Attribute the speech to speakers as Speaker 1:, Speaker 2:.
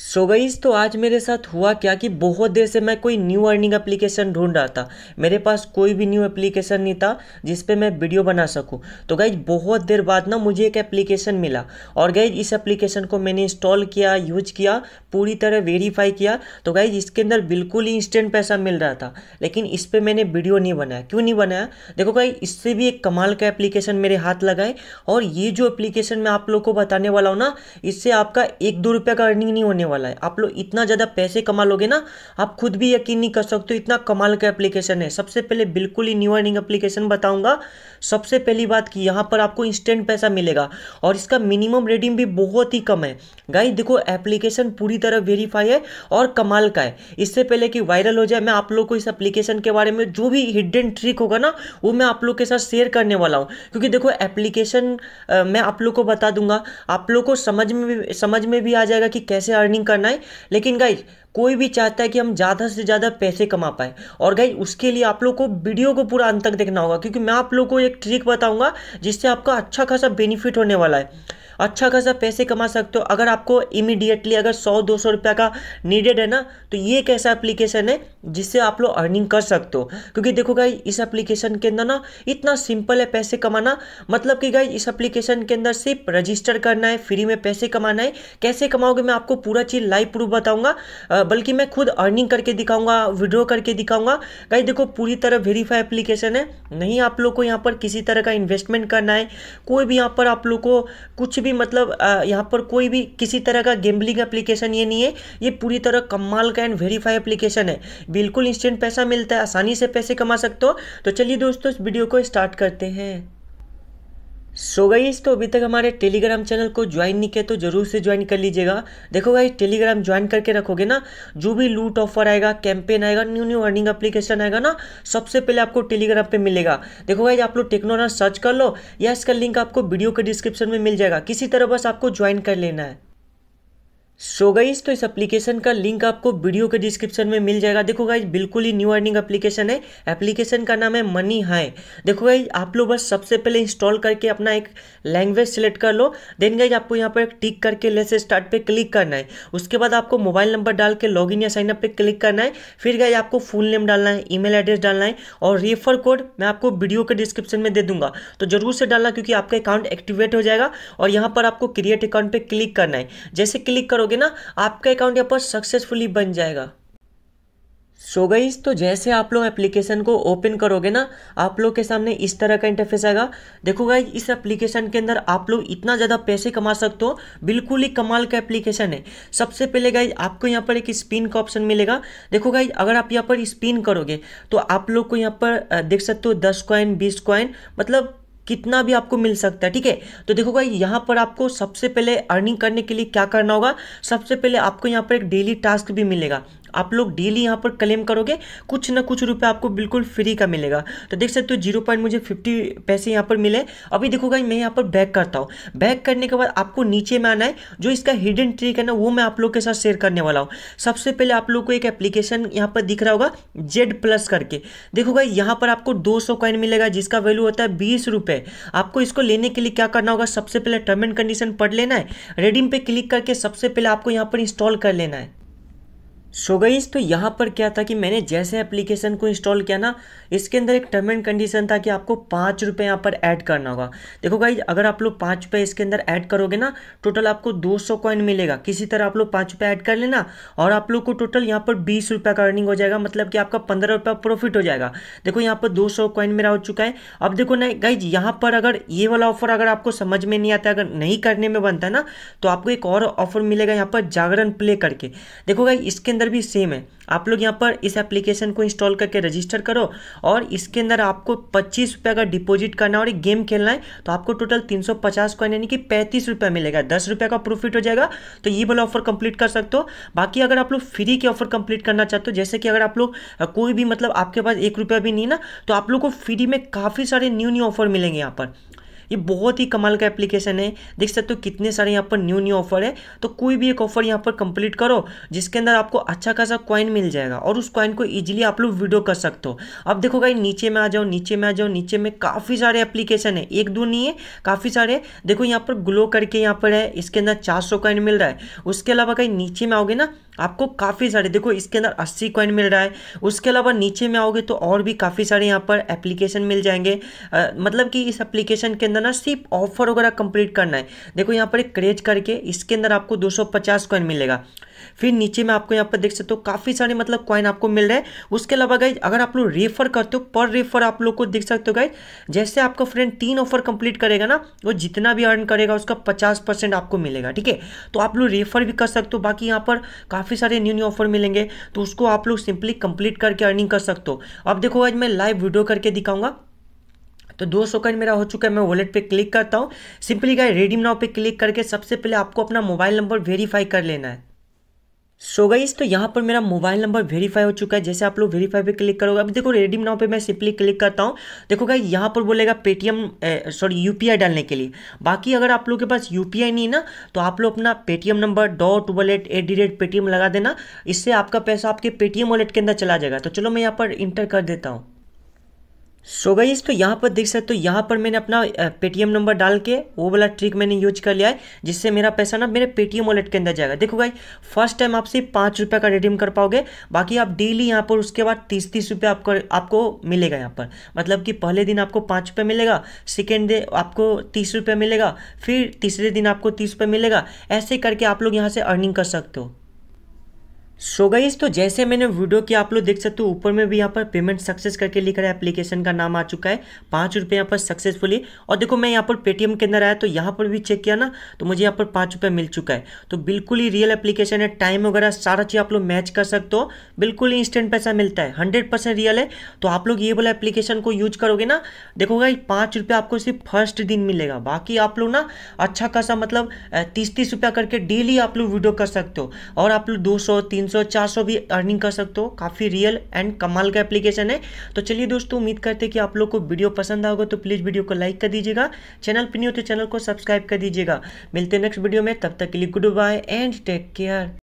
Speaker 1: सो so guys तो आज मेरे साथ हुआ क्या कि बहुत देर से मैं कोई न्यू अर्निंग एप्लीकेशन ढूंढ रहा था मेरे पास कोई भी न्यू एप्लीकेशन नहीं था जिस पे मैं वीडियो बना सकूं तो गाइज बहुत देर बाद ना मुझे एक एप्लीकेशन मिला और गईज इस एप्लीकेशन को मैंने इंस्टॉल किया यूज किया पूरी तरह वेरीफाई किया तो गाइज इसके अंदर बिल्कुल ही इंस्टेंट पैसा मिल रहा था लेकिन इस पर मैंने वीडियो नहीं बनाया क्यों नहीं बनाया देखो गई इससे भी एक कमाल का एप्लीकेशन मेरे हाथ लगाए और ये जो एप्लीकेशन मैं आप लोग को बताने वाला हूँ ना इससे आपका एक दो रुपये का अर्निंग नहीं होने वाला है आप लोग इतना ज़्यादा पैसे कमा लोगे ना आप खुद भी यकीन नहीं कर सकते इतना कमाल का एप्लीकेशन है सबसे पहले बिल्कुल ही न्यू अर्निंग एप्लीकेशन बताऊंगा सबसे पहली बात कि यहाँ पर आपको इंस्टेंट पैसा मिलेगा और इसका मिनिमम रेडिंग भी बहुत ही कम है गाई देखो एप्लीकेशन पूरी तरह वेरीफाई है और कमाल का है इससे पहले कि वायरल हो जाए मैं आप लोग को इस एप्लीकेशन के बारे में जो भी हिडन ट्रिक होगा ना वो मैं आप लोग के साथ शेयर करने वाला हूँ क्योंकि देखो एप्लीकेशन मैं आप लोग को बता दूंगा आप लोग को समझ में समझ में भी आ जाएगा कि कैसे अर्निंग अर्निंग करना है लेकिन गाइज कोई भी चाहता है कि हम ज़्यादा से ज़्यादा पैसे कमा पाए और गाइज उसके लिए आप लोग को वीडियो को पूरा अंत तक देखना होगा क्योंकि मैं आप लोग को एक ट्रिक बताऊंगा जिससे आपका अच्छा खासा बेनिफिट होने वाला है अच्छा खासा पैसे कमा सकते हो अगर आपको इमीडिएटली अगर सौ दो सौ रुपया का नीडेड है ना तो ये एक ऐसा एप्लीकेशन है जिससे आप लोग अर्निंग कर सकते हो क्योंकि देखो गाई इस एप्लीकेशन के अंदर ना इतना सिंपल है पैसे कमाना मतलब कि गाई इस एप्लीकेशन के अंदर सिर्फ रजिस्टर करना है फ्री में पैसे कमाना है कैसे कमाओगे मैं आपको पूरा चीज़ लाइव प्रूफ बताऊंगा बल्कि मैं खुद अर्निंग करके दिखाऊंगा विड्रॉ करके दिखाऊंगा गाई देखो पूरी तरह वेरीफाई एप्लीकेशन है नहीं आप लोग को यहाँ पर किसी तरह का इन्वेस्टमेंट करना है कोई भी यहाँ पर आप लोग को कुछ भी भी मतलब यहाँ पर कोई भी किसी तरह का गेम्बलिंग एप्लीकेशन ये नहीं है ये पूरी तरह कमाल का एंड वेरीफाई एप्लीकेशन है बिल्कुल इंस्टेंट पैसा मिलता है आसानी से पैसे कमा सकते हो तो चलिए दोस्तों इस वीडियो को स्टार्ट करते हैं सो so गाइस तो अभी तक हमारे टेलीग्राम चैनल को ज्वाइन नहीं किया तो जरूर से ज्वाइन कर लीजिएगा देखो गाइस टेलीग्राम ज्वाइन करके रखोगे ना जो भी लूट ऑफर आएगा कैंपेन आएगा न्यू न्यू अर्निंग एप्लीकेशन आएगा ना सबसे पहले आपको टेलीग्राम पे मिलेगा देखो भाई आप लोग टेक्नोना सर्च कर लो या इसका लिंक आपको वीडियो के डिस्क्रिप्शन में मिल जाएगा किसी तरह बस आपको ज्वाइन कर लेना है सो so गाइज तो इस एप्लीकेशन का लिंक आपको वीडियो के डिस्क्रिप्शन में मिल जाएगा देखो गाइज बिल्कुल ही न्यू अर्निंग एप्लीकेशन है एप्लीकेशन का नाम है मनी हाई देखो गाइज आप लोग बस सबसे पहले इंस्टॉल करके अपना एक लैंग्वेज सेलेक्ट कर लो देन गाइज आपको यहाँ पर टिक करके लेस स्टार्ट पे क्लिक करना है उसके बाद आपको मोबाइल नंबर डाल के लॉग या साइनअप पर क्लिक करना है फिर गाइज आपको फुल नेम डालना है मेल एड्रेस डालना है और रेफर कोड मैं आपको वीडियो के डिस्क्रिप्शन में दे दूंगा तो जरूर से डालना क्योंकि आपका अकाउंट एक्टिवेट हो जाएगा और यहाँ पर आपको क्रिएट अकाउंट पर क्लिक करना है जैसे क्लिक करोगे करोगे ना आपका अकाउंट यहाँ पर सक्सेसफुली बन जाएगा सो so गई तो जैसे आप लोग एप्लीकेशन को ओपन करोगे ना आप लोग के सामने इस तरह का इंटरफेस आएगा देखो गाइज इस एप्लीकेशन के अंदर आप लोग इतना ज़्यादा पैसे कमा सकते हो बिल्कुल ही कमाल का एप्लीकेशन है सबसे पहले गाइज आपको यहाँ पर एक स्पिन का ऑप्शन मिलेगा देखो गाइज अगर आप यहाँ पर स्पिन करोगे तो आप लोग को यहाँ पर देख सकते हो दस कॉइन बीस कॉइन मतलब कितना भी आपको मिल सकता है ठीक है तो देखो भाई यहाँ पर आपको सबसे पहले अर्निंग करने के लिए क्या करना होगा सबसे पहले आपको यहाँ पर एक डेली टास्क भी मिलेगा आप लोग डेली यहाँ पर क्लेम करोगे कुछ ना कुछ रुपये आपको बिल्कुल फ्री का मिलेगा तो देख सकते हो जीरो पॉइंट मुझे फिफ्टी पैसे यहाँ पर मिले अभी देखोगा मैं यहाँ पर बैक करता हूँ बैक करने के बाद आपको नीचे में आना है जो इसका हिडन ट्रिक है ना वो मैं आप लोग के साथ शेयर करने वाला हूँ सबसे पहले आप लोग को एक एप्लीकेशन यहाँ पर दिख रहा होगा जेड प्लस करके देखोगा यहाँ पर आपको दो सौ कॉइन मिलेगा जिसका वैल्यू होता है बीस रुपये आपको इसको लेने के लिए क्या करना होगा सबसे पहले टर्म एंड कंडीशन पढ़ लेना है रेडिम पे क्लिक करके सबसे पहले आपको यहाँ पर इंस्टॉल कर लेना है सो so गईस तो यहाँ पर क्या था कि मैंने जैसे एप्लीकेशन को इंस्टॉल किया ना इसके अंदर एक टर्म एंड कंडीशन था कि आपको पाँच रुपये यहाँ पर ऐड करना होगा देखो गाइज अगर आप लोग पाँच रुपये इसके अंदर ऐड करोगे ना टोटल आपको दो सौ कॉइन मिलेगा किसी तरह आप लोग पाँच रुपये ऐड कर लेना और आप लोग को टोटल यहाँ पर बीस रुपये का अर्निंग हो जाएगा मतलब कि आपका पंद्रह रुपये प्रॉफिट हो जाएगा देखो यहाँ पर दो सौ कॉइन मेरा हो चुका है अब देखो ना गाइज यहाँ पर अगर ये वाला ऑफर अगर आपको समझ में नहीं आता अगर नहीं करने में बनता ना तो आपको एक और ऑफर मिलेगा यहाँ पर जागरण प्ले करके देखो गाई इसके अंदर भी सेम है आप लोग यहाँ पर इस एप्लीकेशन को इंस्टॉल करके रजिस्टर करो और इसके अंदर आपको पच्चीस रुपये का डिपॉजिट करना है और एक गेम खेलना है तो आपको टोटल तीन सौ पचास कॉइन यानी कि पैंतीस रुपये मिलेगा दस रुपये का प्रॉफिट हो जाएगा तो ये वाला ऑफर कंप्लीट कर सकते हो बाकी अगर आप लोग फ्री के ऑफर कंप्लीट करना चाहते हो जैसे कि अगर आप लोग कोई भी मतलब आपके पास एक रुपया भी नहीं ना तो आप लोग को फ्री में काफ़ी सारे न्यू न्यू ऑफर मिलेंगे यहाँ पर ये बहुत ही कमाल का एप्लीकेशन है देख सकते हो कितने सारे यहाँ पर न्यू न्यू ऑफर है तो कोई भी एक ऑफर यहाँ पर कंप्लीट करो जिसके अंदर आपको अच्छा खासा कॉइन मिल जाएगा और उस कॉइन को ईजिली आप लोग वीडियो कर सकते हो अब देखो भाई नीचे में आ जाओ नीचे में आ जाओ नीचे में काफ़ी सारे एप्लीकेशन है एक दो नहीं है काफ़ी सारे देखो यहाँ पर ग्लो करके यहाँ पर है इसके अंदर चार सौ कॉइन मिल रहा है उसके अलावा कहीं नीचे में आओगे ना आपको काफ़ी सारे देखो इसके अंदर अस्सी कॉइन मिल रहा है उसके अलावा नीचे में आओगे तो और भी काफ़ी सारे यहाँ पर एप्लीकेशन मिल जाएंगे आ, मतलब कि इस एप्लीकेशन के अंदर ना सिर्फ ऑफर वगैरह कंप्लीट करना है देखो यहाँ पर एक क्रेज करके इसके अंदर आपको 250 कॉइन मिलेगा फिर नीचे में आपको यहाँ पर देख सकते हो काफ़ी सारे मतलब कॉइन आपको मिल रहे हैं उसके अलावा गाइज अगर आप लोग रेफर करते हो पर रेफर आप लोग को देख सकते हो गाइज जैसे आपका फ्रेंड तीन ऑफर कंप्लीट करेगा ना वो जितना भी अर्न करेगा उसका पचास परसेंट आपको मिलेगा ठीक है तो आप लोग रेफर भी कर सकते हो बाकी यहाँ पर काफ़ी काफ़ी सारे न्यू न्यू ऑफर मिलेंगे तो उसको आप लोग सिंपली कंप्लीट करके अर्निंग कर सकते हो अब देखो आज मैं लाइव वीडियो करके दिखाऊंगा तो दो सौ का मेरा हो चुका है मैं वॉलेट पे क्लिक करता हूँ सिंपली क्या रेडीम नाव पे क्लिक करके सबसे पहले आपको अपना मोबाइल नंबर वेरीफाई कर लेना है सो so गाइस तो यहाँ पर मेरा मोबाइल नंबर वेरीफाई हो चुका है जैसे आप लोग वेरीफाई पे क्लिक करोगे अब देखो रेडीम नाउ पे मैं सिंपली क्लिक करता हूँ देखो गाइस यहाँ पर बोलेगा पेटीएम सॉरी यूपीआई डालने के लिए बाकी अगर आप लोग के पास यूपीआई नहीं ना तो आप लोग अपना Paytm number dot wallet at the rate Paytm लगा देना इससे आपका पैसा आपके पेटीएम वॉलेट के अंदर चला जाएगा तो चलो मैं यहाँ पर इंटर कर देता हूँ सो गाइस तो यहाँ पर देख सकते हो यहाँ पर मैंने अपना पेटीएम नंबर डाल के वो वाला ट्रिक मैंने यूज कर लिया है जिससे मेरा पैसा ना मेरे पेटीएम वॉलेट के अंदर जाएगा देखो भाई फर्स्ट टाइम आप सिर्फ पाँच रुपये का रिडीम कर पाओगे बाकी आप डेली यहाँ पर उसके बाद तीस तीस रुपये आपको आपको मिलेगा यहाँ पर मतलब कि पहले दिन आपको पाँच रुपये मिलेगा सेकेंड डे आपको तीस रुपये मिलेगा फिर तीसरे दिन आपको तीस रुपये मिलेगा ऐसे करके आप लोग यहाँ से अर्निंग कर सकते हो सो so गाइस तो जैसे मैंने वीडियो की आप लोग देख सकते हो ऊपर में भी यहाँ पर पेमेंट सक्सेस करके लिखा है एप्लीकेशन का नाम आ चुका है पाँच रुपये यहाँ पर सक्सेसफुली और देखो मैं यहाँ पर पेटीएम के अंदर आया तो यहाँ पर भी चेक किया ना तो मुझे यहाँ पर पाँच रुपये मिल चुका है तो बिल्कुल ही रियल एप्लीकेशन है टाइम वगैरह सारा चीज़ आप लोग मैच कर सकते हो बिल्कुल इंस्टेंट पैसा मिलता है हंड्रेड रियल है तो आप लोग ये बोला एप्लीकेशन को यूज करोगे ना देखो गाई पाँच आपको सिर्फ फर्स्ट दिन मिलेगा बाकी आप लोग ना अच्छा खासा मतलब तीस तीस करके डेली आप लोग वीडियो कर सकते हो और आप लोग दो सौ 300 400 भी अर्निंग कर सकते हो काफ़ी रियल एंड कमाल का एप्लीकेशन है तो चलिए दोस्तों उम्मीद करते हैं कि आप लोग को वीडियो पसंद आएगा तो प्लीज़ वीडियो को लाइक कर दीजिएगा चैनल पर नहीं हो तो चैनल को सब्सक्राइब कर दीजिएगा मिलते हैं नेक्स्ट वीडियो में तब तक के लिए good bye and take care